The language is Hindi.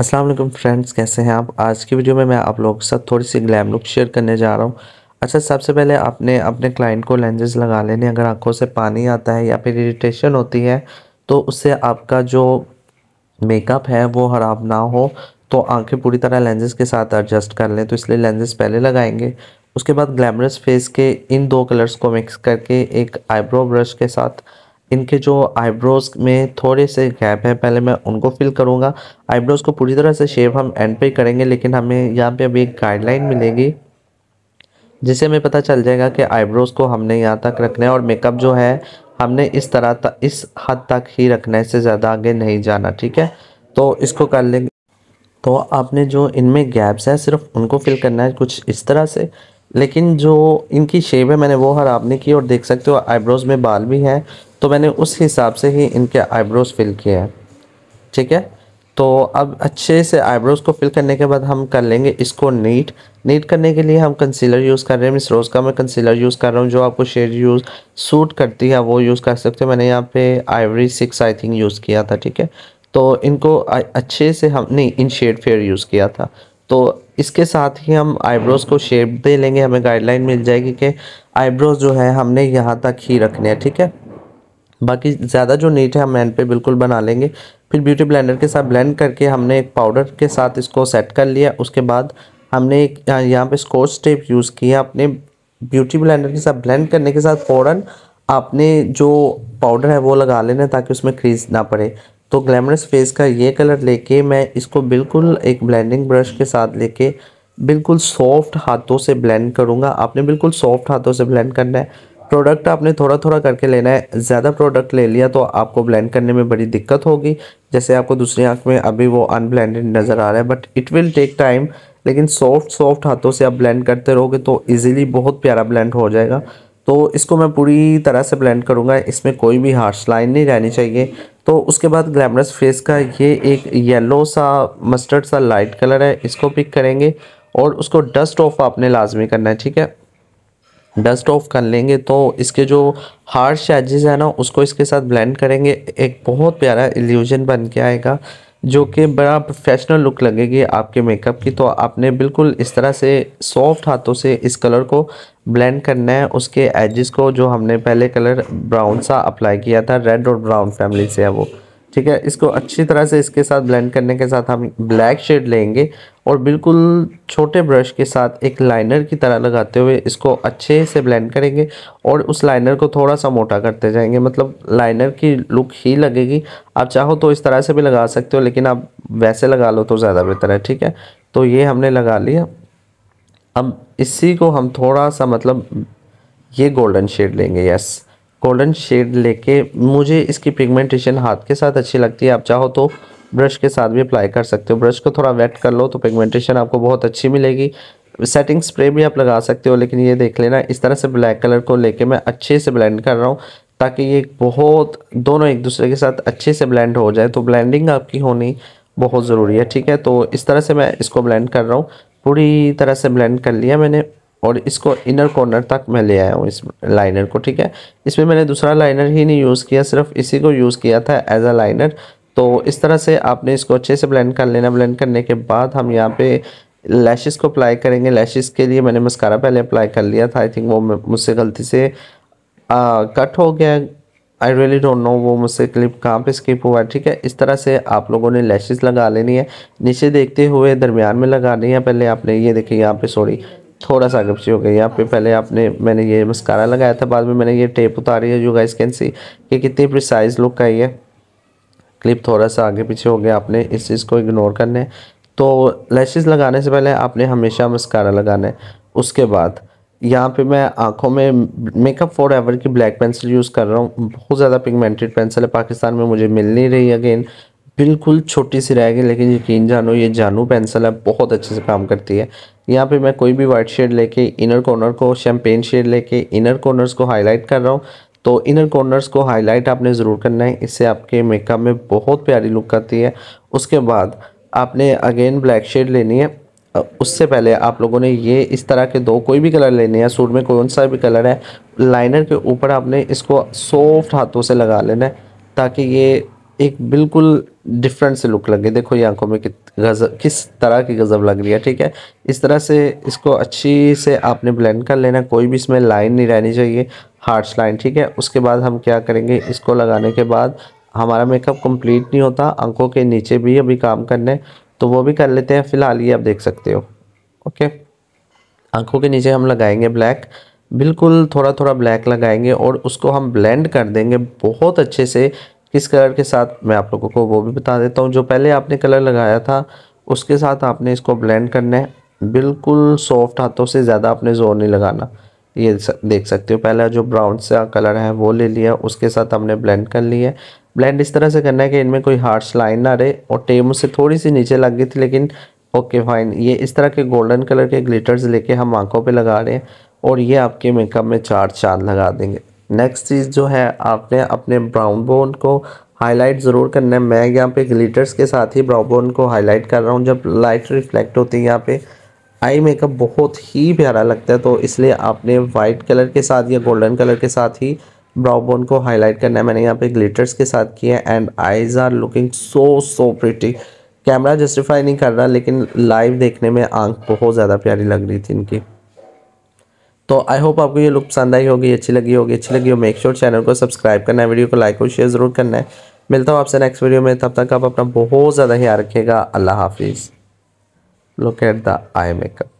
असलम फ्रेंड्स कैसे हैं आप आज की वीडियो में मैं आप लोगों के साथ थोड़ी सी ग्लैम लुक शेयर करने जा रहा हूँ अच्छा सबसे पहले आपने अपने क्लाइंट को लेंजेस लगा लेने अगर आंखों से पानी आता है या फिर इरीटेशन होती है तो उससे आपका जो मेकअप है वो ख़राब ना हो तो आंखें पूरी तरह लेंजेस के साथ एडजस्ट कर लें तो इसलिए लेंजेस पहले लगाएंगे उसके बाद ग्लैमरस फेस के इन दो कलर्स को मिक्स करके एक आईब्रो ब्रश के साथ इनके जो आईब्रोज़ में थोड़े से गैप है पहले मैं उनको फिल करूँगा आईब्रोज़ को पूरी तरह से शेप हम एंड पे करेंगे लेकिन हमें यहाँ पे अभी एक गाइडलाइन मिलेगी जिससे हमें पता चल जाएगा कि आईब्रोज़ को हमने यहाँ तक रखना है और मेकअप जो है हमने इस तरह तक इस हद तक ही रखना है इससे ज़्यादा आगे नहीं जाना ठीक है तो इसको कर लेंगे तो आपने जो इनमें गैप्स हैं सिर्फ उनको फिल करना है कुछ इस तरह से लेकिन जो इनकी शेप है मैंने वो हर आपने की और देख सकते हो आईब्रोज़ में बाल भी हैं तो मैंने उस हिसाब से ही इनके आईब्रोज फिल किए हैं ठीक है तो अब अच्छे से आईब्रोज को फिल करने के बाद हम कर लेंगे इसको नीट नीट करने के लिए हम कंसीलर यूज़ कर रहे हैं मिस रोज़ का मैं कंसीलर यूज़ कर रहा हूँ जो आपको शेड यूज़ सूट करती है वो यूज़ कर सकते हो मैंने यहाँ पे ivory six I think use किया था ठीक है तो इनको अच्छे से हम नहीं इन शेड फेयर यूज़ किया था तो इसके साथ ही हम आईब्रोज़ को शेप दे लेंगे हमें गाइडलाइन मिल जाएगी कि आईब्रोज़ जो है हमने यहाँ तक ही रखने हैं ठीक है बाकी ज़्यादा जो नीट है हम एंड पे बिल्कुल बना लेंगे फिर ब्यूटी ब्लेंडर के साथ ब्लेंड करके हमने एक पाउडर के साथ इसको सेट कर लिया उसके बाद हमने एक यहाँ पे स्कोच टेप यूज़ किया अपने ब्यूटी ब्लेंडर के साथ ब्लेंड करने के साथ फ़ौरन आपने जो पाउडर है वो लगा लेना ताकि उसमें क्रीज ना पड़े तो ग्लैमरस फेस का ये कलर लेके मैं इसको बिल्कुल एक ब्लेंडिंग ब्रश के साथ लेके बिल्कुल सॉफ्ट हाथों से ब्लेंड करूँगा आपने बिल्कुल सॉफ्ट हाथों से ब्लेंड करना है प्रोडक्ट आपने थोड़ा थोड़ा करके लेना है ज़्यादा प्रोडक्ट ले लिया तो आपको ब्लेंड करने में बड़ी दिक्कत होगी जैसे आपको दूसरी आँख में अभी वो अनब्लेंडेड नज़र आ रहा है but it will take time लेकिन सॉफ्ट सॉफ्ट हाथों से आप ब्लेंड करते रहोगे तो ईजिली बहुत प्यारा ब्लेंड हो जाएगा तो इसको मैं पूरी तरह से ब्लेंड करूँगा इसमें कोई भी हार्श लाइन नहीं रहनी चाहिए तो उसके बाद ग्लैमरस फेस का ये एक येलो सा मस्टर्ड सा लाइट कलर है इसको पिक करेंगे और उसको डस्ट ऑफ आपने लाजमी करना है ठीक है डस्ट ऑफ कर लेंगे तो इसके जो हार्श एजेस है ना उसको इसके साथ ब्लेंड करेंगे एक बहुत प्यारा एल्यूजन बन के आएगा जो कि बड़ा प्रोफेशनल लुक लगेगी आपके मेकअप की तो आपने बिल्कुल इस तरह से सॉफ्ट हाथों से इस कलर को ब्लेंड करना है उसके एजेस को जो हमने पहले कलर ब्राउन सा अप्लाई किया था रेड और ब्राउन फैमिली से है वो ठीक है इसको अच्छी तरह से इसके साथ ब्लेंड करने के साथ हम ब्लैक शेड लेंगे और बिल्कुल छोटे ब्रश के साथ एक लाइनर की तरह लगाते हुए इसको अच्छे से ब्लेंड करेंगे और उस लाइनर को थोड़ा सा मोटा करते जाएंगे मतलब लाइनर की लुक ही लगेगी आप चाहो तो इस तरह से भी लगा सकते हो लेकिन आप वैसे लगा लो तो ज़्यादा बेहतर है ठीक है तो ये हमने लगा लिया अब इसी को हम थोड़ा सा मतलब ये गोल्डन शेड लेंगे यस गोल्डन शेड लेके मुझे इसकी पिगमेंटेशन हाथ के साथ अच्छी लगती है आप चाहो तो ब्रश के साथ भी अप्लाई कर सकते हो ब्रश को थोड़ा वेट कर लो तो पिगमेंटेशन आपको बहुत अच्छी मिलेगी सेटिंग स्प्रे भी आप लगा सकते हो लेकिन ये देख लेना इस तरह से ब्लैक कलर को लेके मैं अच्छे से ब्लेंड कर रहा हूँ ताकि ये बहुत दोनों एक दूसरे के साथ अच्छे से ब्लेंड हो जाए तो ब्लेंडिंग आपकी होनी बहुत ज़रूरी है ठीक है तो इस तरह से मैं इसको ब्लेंड कर रहा हूँ पूरी तरह से ब्लेंड कर लिया मैंने और इसको इनर कॉर्नर तक मैं ले आया हूँ इस लाइनर को ठीक है इसमें मैंने दूसरा लाइनर ही नहीं यूज़ किया सिर्फ इसी को यूज़ किया था एज अ लाइनर तो इस तरह से आपने इसको अच्छे से ब्लेंड कर लेना ब्लेंड करने के बाद हम यहाँ पे लैशेस को अप्लाई करेंगे लैशेस के लिए मैंने मस्कारा पहले अप्लाई कर लिया था आई थिंक वो मुझसे गलती से आ, कट हो गया आई रियली डोंट नो वो मुझसे क्लिप कहाँ पे स्किप हुआ है ठीक है इस तरह से आप लोगों ने लैशेस लगा लेनी है नीचे देखते हुए दरमियान में लगानी है पहले आपने ये देखिए यहाँ पे सॉरी थोड़ा सा गपची हो गई यहाँ पे पहले आपने मैंने ये मस्कारा लगाया था बाद में मैंने ये टेप उतारी है यू गाइस कैन सी कि कितनी प्रिसाइज लुक आई है क्लिप थोड़ा सा आगे पीछे हो गया आपने इस चीज़ को इग्नोर करना है तो लैशेज लगाने से पहले आपने हमेशा मस्कारा लगाना है उसके बाद यहाँ पे मैं आँखों में मेकअप फॉर एवर की ब्लैक पेंसिल यूज़ कर रहा हूँ बहुत ज़्यादा पिगमेंटेड पेंसिल है पाकिस्तान में मुझे मिल नहीं रही अगेन बिल्कुल छोटी सी रहेगी लेकिन यकीन जानो ये जानू पेंसिल है बहुत अच्छे से काम करती है यहाँ पे मैं कोई भी वाइट शेड लेके इनर कॉर्नर को शैम्पेन शेड लेके इनर कॉर्नर्स को हाईलाइट कर रहा हूँ तो इनर कॉर्नर्स को हाईलाइट आपने ज़रूर करना है इससे आपके मेकअप में बहुत प्यारी लुक आती है उसके बाद आपने अगेन ब्लैक शेड लेनी है उससे पहले आप लोगों ने ये इस तरह के दो कोई भी कलर लेने हैं सूट में कौन सा भी कलर है लाइनर के ऊपर आपने इसको सॉफ्ट हाथों से लगा लेना है ताकि ये एक बिल्कुल डिफरेंट से लुक लगे देखो ये आंखों में कित गजब किस तरह की गज़ब लग रही है ठीक है इस तरह से इसको अच्छी से आपने ब्लेंड कर लेना कोई भी इसमें लाइन नहीं रहनी चाहिए हार्ड्स लाइन ठीक है उसके बाद हम क्या करेंगे इसको लगाने के बाद हमारा मेकअप कंप्लीट नहीं होता आंखों के नीचे भी अभी काम करना है तो वो भी कर लेते हैं फ़िलहाल ये आप देख सकते हो ओके आंखों के नीचे हम लगाएंगे ब्लैक बिल्कुल थोड़ा थोड़ा ब्लैक लगाएंगे और उसको हम ब्लेंड कर देंगे बहुत अच्छे से किस कलर के साथ मैं आप लोगों को वो भी बता देता हूँ जो पहले आपने कलर लगाया था उसके साथ आपने इसको ब्लेंड करना है बिल्कुल सॉफ्ट हाथों से ज़्यादा आपने ज़ोर नहीं लगाना ये देख सकते हो पहला जो ब्राउन सा कलर है वो ले लिया उसके साथ हमने ब्लेंड कर लिया है ब्लेंड इस तरह से करना है कि इनमें कोई हार्श लाइन ना रहे और टेम उससे थोड़ी सी नीचे लग गई थी लेकिन ओके फाइन ये इस तरह के गोल्डन कलर के ग्लिटर्स लेके हम आंखों पे लगा रहे हैं और ये आपके मेकअप में चार चांद लगा देंगे नेक्स्ट चीज़ जो है आपने अपने ब्राउन बोन को हाईलाइट ज़रूर करना है मैं यहाँ पे ग्लिटर्स के साथ ही ब्राउन बोन को हाईलाइट कर रहा हूँ जब लाइट रिफ्लेक्ट होती है यहाँ पे आई मेकअप बहुत ही प्यारा लगता है तो इसलिए आपने वाइट कलर के साथ या गोल्डन कलर के साथ ही बोन को हाईलाइट करना है मैंने यहाँ पे ग्लिटर्स के साथ किया है and eyes are looking so so pretty camera justify नहीं कर रहा लेकिन लाइव देखने में आंख बहुत ज़्यादा प्यारी लग रही थी इनकी तो आई होप आपको ये लुक पसंद आई होगी अच्छी लगी होगी अच्छी लगी हो मेक श्योर चैनल को सब्सक्राइब करना है वीडियो को लाइक और शेयर ज़रूर करना है मिलता हूँ आपसे नेक्स्ट वीडियो में तब तक आप अपना बहुत ज़्यादा ख्याल रखिएगा अल्लाह हाफिज़ look at the eye makeup